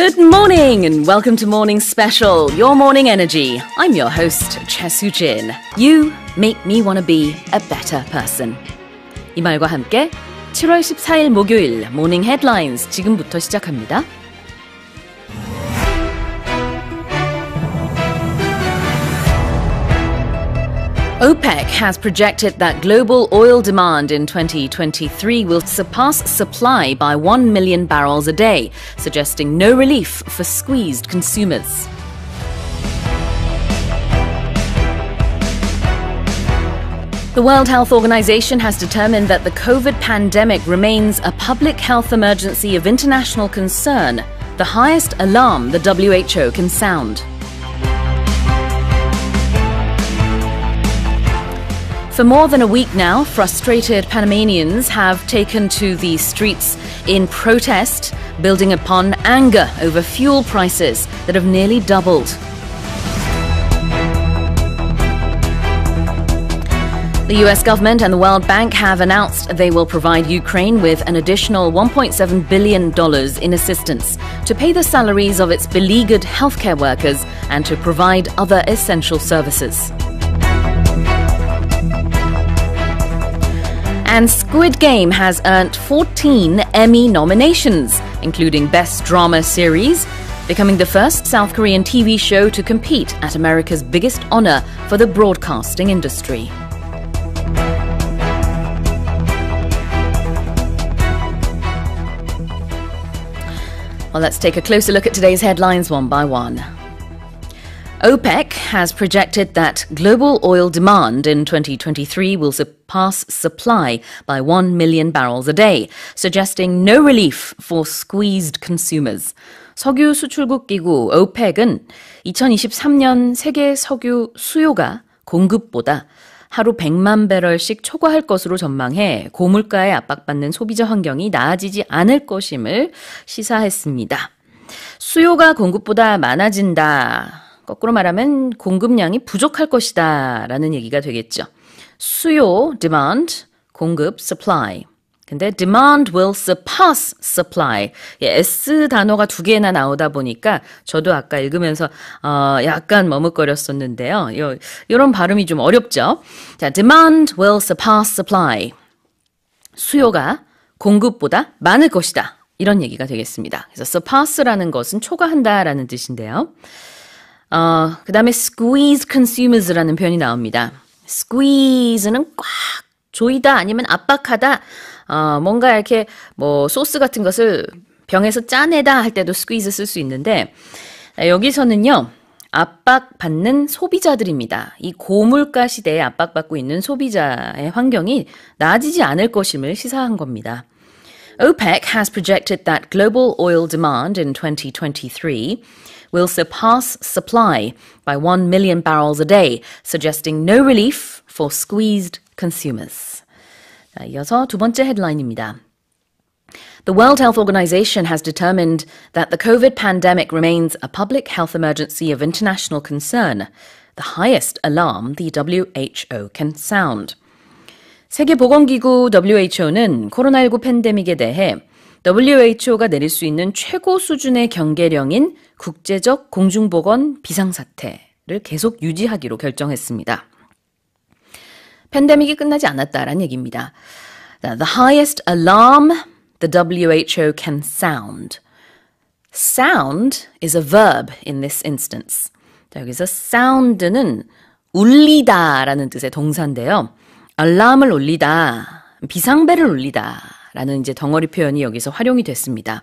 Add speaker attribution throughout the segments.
Speaker 1: Good morning and welcome to Morning Special, your morning energy. I'm your host, Chesu Jin. You make me want to be a better person. 이 말과 함께 7월 14일 목요일 모닝 헤드라인스 지금부터 시작합니다. OPEC has projected that global oil demand in 2023 will surpass supply by 1 million barrels a day, suggesting no relief for squeezed consumers. The World Health Organization has determined that the COVID pandemic remains a public health emergency of international concern, the highest alarm the WHO can sound. For more than a week now, frustrated Panamanians have taken to the streets in protest, building upon anger over fuel prices that have nearly doubled. The US government and the World Bank have announced they will provide Ukraine with an additional $1.7 billion in assistance to pay the salaries of its beleaguered healthcare workers and to provide other essential services. And Squid Game has earned 14 Emmy nominations, including Best Drama Series, becoming the first South Korean TV show to compete at America's biggest honor for the broadcasting industry. Well, let's take a closer look at today's headlines one by one. OPEC has projected that global oil demand in 2023 will surpass supply by 1 million barrels a day, suggesting no relief for squeezed consumers. 석유 수출국 기구 OPEC은 2023년 세계 석유 수요가 공급보다 하루 100만 배럴씩 초과할 것으로 전망해 고물가에 압박받는 소비자 환경이 나아지지 않을 것임을 시사했습니다. 수요가 공급보다 많아진다. 거꾸로 말하면 공급량이 부족할 것이다 라는 얘기가 되겠죠. 수요, demand, 공급, supply. 근데 demand will surpass supply. 예, S 단어가 두 개나 나오다 보니까 저도 아까 읽으면서 어, 약간 머뭇거렸었는데요. 요, 요런 발음이 좀 어렵죠. 자, demand will surpass supply. 수요가 공급보다 많을 것이다. 이런 얘기가 되겠습니다. 그래서 surpass라는 것은 초과한다라는 뜻인데요. 어, 그 다음에 squeeze consumers라는 표현이 나옵니다. squeeze는 꽉 조이다 아니면 압박하다, 어, 뭔가 이렇게 뭐 소스 같은 것을 병에서 짜내다 할 때도 squeeze 쓸 수 있는데, 여기서는요, 압박받는 소비자들입니다. 이 고물가 시대에 압박받고 있는 소비자의 환경이 나아지지 않을 것임을 시사한 겁니다. OPEC has projected that global oil demand in 2023 will surpass supply by 1 million barrels a day, suggesting no relief for squeezed consumers. 자, 이어서 두 번째 헤드라인입니다. The World Health Organization has determined that the COVID pandemic remains a public health emergency of international concern, the highest alarm the WHO can sound. 세계보건기구 WHO는 코로나19 팬데믹에 대해 WHO가 내릴 수 있는 최고 수준의 경계령인 국제적 공중보건 비상사태를 계속 유지하기로 결정했습니다. 팬데믹이 끝나지 않았다라는 얘기입니다. The highest alarm the WHO can sound. Sound is a verb in this instance. 자, 여기서 sound는 울리다라는 뜻의 동사인데요. 알람을 올리다, 비상벨을 올리다. 라는 이제 덩어리 표현이 여기서 활용이 됐습니다.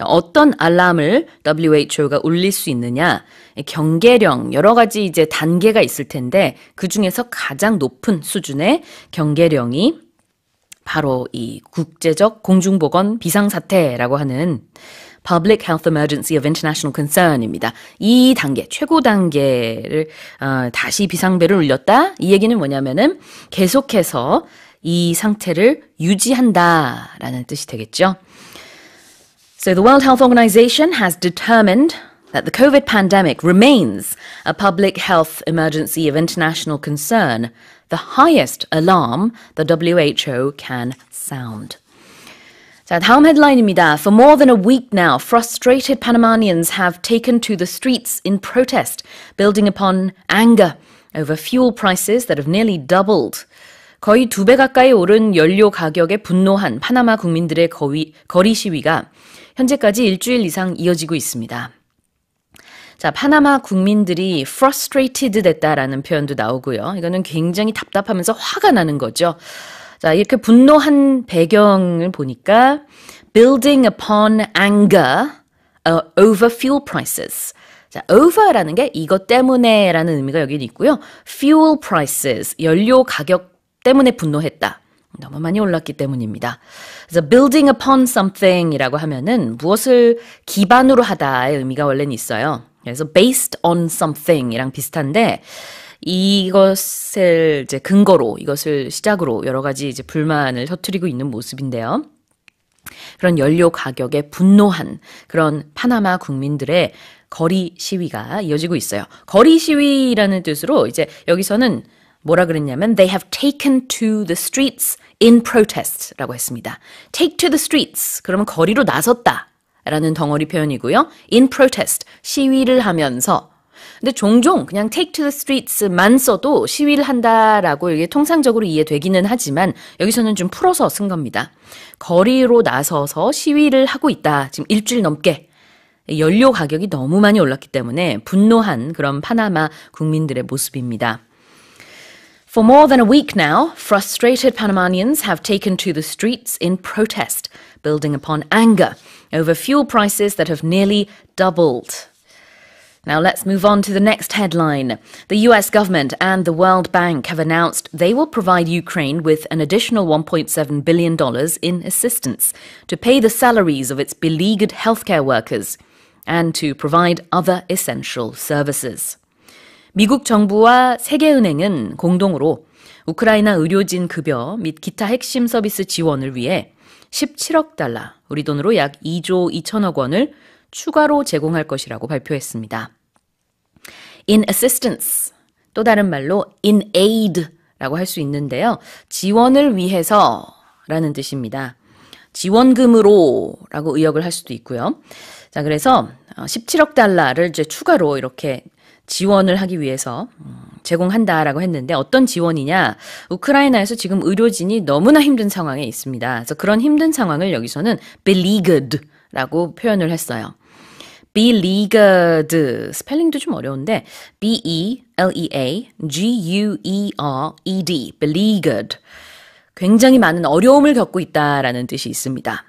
Speaker 1: 어떤 알람을 WHO가 울릴 수 있느냐? 경계령, 여러 가지 이제 단계가 있을 텐데, 그 중에서 가장 높은 수준의 경계령이 바로 이 국제적 공중보건 비상사태라고 하는 Public Health Emergency of International Concern입니다. 이 단계, 최고 단계를 어, 다시 비상벨을 울렸다. 이 얘기는 뭐냐면은 계속해서 이 상태를 유지한다라는 뜻이 되겠죠. So the World Health Organization has determined that the COVID pandemic remains a public health emergency of international concern, the highest alarm the WHO can sound. 자, 다음 헤드라인입니다. For more than a week now, frustrated Panamanians have taken to the streets in protest, building upon anger over fuel prices that have nearly doubled. 거의 두 배 가까이 오른 연료 가격에 분노한 파나마 국민들의 거위, 거리 시위가 현재까지 일주일 이상 이어지고 있습니다. 자, 파나마 국민들이 frustrated 됐다라는 표현도 나오고요. 이거는 굉장히 답답하면서 화가 나는 거죠. 자, 이렇게 분노한 배경을 보니까 building upon anger 어, over fuel prices. 자, over라는 게 이것 때문에라는 의미가 여기 있고요. fuel prices, 연료 가격 때문에 분노했다. 너무 많이 올랐기 때문입니다. 그래서 building upon something이라고 하면은 무엇을 기반으로 하다의 의미가 원래는 있어요. 그래서 based on something이랑 비슷한데 이것을 이제 근거로 이것을 시작으로 여러 가지 이제 불만을 터트리고 있는 모습인데요. 그런 연료 가격에 분노한 그런 파나마 국민들의 거리 시위가 이어지고 있어요. 거리 시위라는 뜻으로 이제 여기서는 뭐라 그랬냐면 they have taken to the streets in protest라고 했습니다. take to the streets 그러면 거리로 나섰다. 라는 덩어리 표현이고요. in protest 시위를 하면서 근데 종종 그냥 take to the streets만 써도 시위를 한다라고 이게 통상적으로 이해되기는 하지만 여기서는 좀 풀어서 쓴 겁니다. 거리로 나서서 시위를 하고 있다. 지금 일주일 넘게 연료 가격이 너무 많이 올랐기 때문에 분노한 그런 파나마 국민들의 모습입니다. For more than a week now, frustrated Panamanians have taken to the streets in protest, building upon anger over fuel prices that have nearly doubled. Now let's move on to the next headline. The US government and the World Bank have announced they will provide Ukraine with an additional $1.7 billion in assistance to pay the salaries of its beleaguered healthcare workers and to provide other essential services. 미국 정부와 세계은행은 공동으로 우크라이나 의료진 급여 및 기타 핵심 서비스 지원을 위해 17억 달러, 우리 돈으로 약 2조 2천억 원을 추가로 제공할 것이라고 발표했습니다. in assistance 또 다른 말로 in aid라고 할 수 있는데요. 지원을 위해서라는 뜻입니다. 지원금으로 라고 의역을 할 수도 있고요. 자, 그래서 17억 어, 달러를 이제 추가로 이렇게 지원을 하기 위해서 음, 제공한다라고 했는데 어떤 지원이냐? 우크라이나에서 지금 의료진이 너무나 힘든 상황에 있습니다. 그래서 그런 힘든 상황을 여기서는 beleaguered라고 표현을 했어요. beleaguered 스펠링도 좀 어려운데 b e l e a g u e r e d beleaguered 굉장히 많은 어려움을 겪고 있다라는 뜻이 있습니다.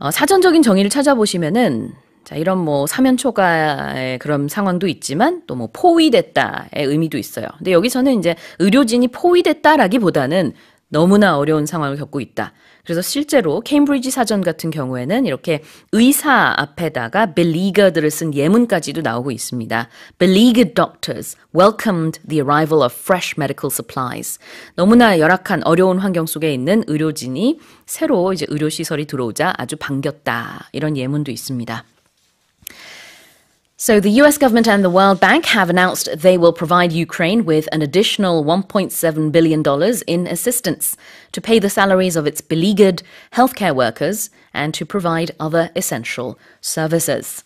Speaker 1: 어, 사전적인 정의를 찾아보시면은 자, 이런 뭐 사면초가의 그런 상황도 있지만 또 뭐 포위됐다의 의미도 있어요. 근데 여기서는 이제 의료진이 포위됐다라기보다는 너무나 어려운 상황을 겪고 있다. 그래서 실제로 케임브리지 사전 같은 경우에는 이렇게 의사 앞에다가 belieger들을 쓴 예문까지도 나오고 있습니다. Beleaguered doctors welcomed the arrival of fresh medical supplies. 너무나 열악한 어려운 환경 속에 있는 의료진이 새로 이제 의료 시설이 들어오자 아주 반겼다. 이런 예문도 있습니다. So, the US government and the World Bank have announced they will provide Ukraine with an additional $1.7 billion in assistance to pay the salaries of its beleaguered healthcare workers and to provide other essential services.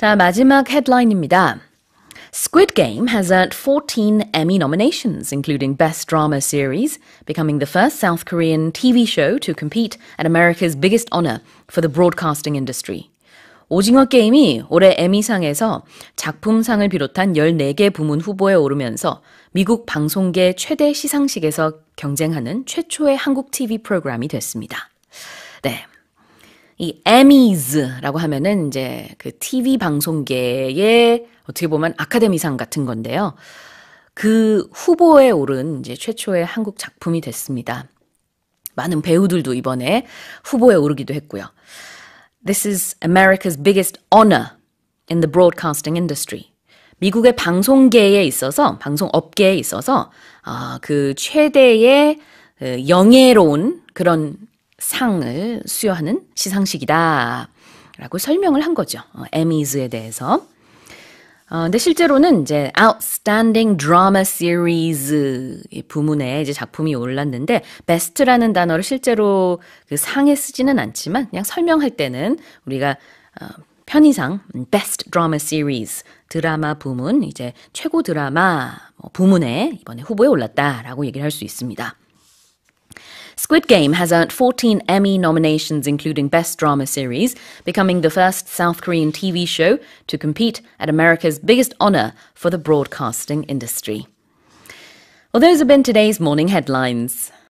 Speaker 1: 자, 마지막 헤드라인입니다. Squid Game has earned 14 Emmy nominations, including Best Drama Series, becoming the first South Korean TV show to compete at America's biggest honor for the broadcasting industry. 오징어 게임이 올해 에미상에서 작품상을 비롯한 14개 부문 후보에 오르면서 미국 방송계 최대 시상식에서 경쟁하는 최초의 한국 TV 프로그램이 됐습니다. 네. 이 에미즈라고 하면은 이제 그 TV 방송계의 어떻게 보면 아카데미상 같은 건데요. 그 후보에 오른 이제 최초의 한국 작품이 됐습니다. 많은 배우들도 이번에 후보에 오르기도 했고요. This is America's biggest honor in the broadcasting industry. 미국의 방송계에 있어서 방송 업계에 있어서 아, 그 최대의 그 영예로운 그런 상을 수여하는 시상식이다라고 설명을 한 거죠. 에미즈에 어, 대해서. 어, 근데 실제로는 이제 Outstanding Drama Series 이 부문에 이제 작품이 올랐는데 best라는 단어를 실제로 그 상에 쓰지는 않지만 그냥 설명할 때는 우리가 어, 편의상 Best Drama Series 드라마 부문 이제 최고 드라마 뭐 부문에 이번에 후보에 올랐다라고 얘기를 할 수 있습니다. Squid Game has earned 14 Emmy nominations, including Best Drama Series, becoming the first South Korean TV show to compete at America's biggest honor for the broadcasting industry. Well, those have been today's morning headlines.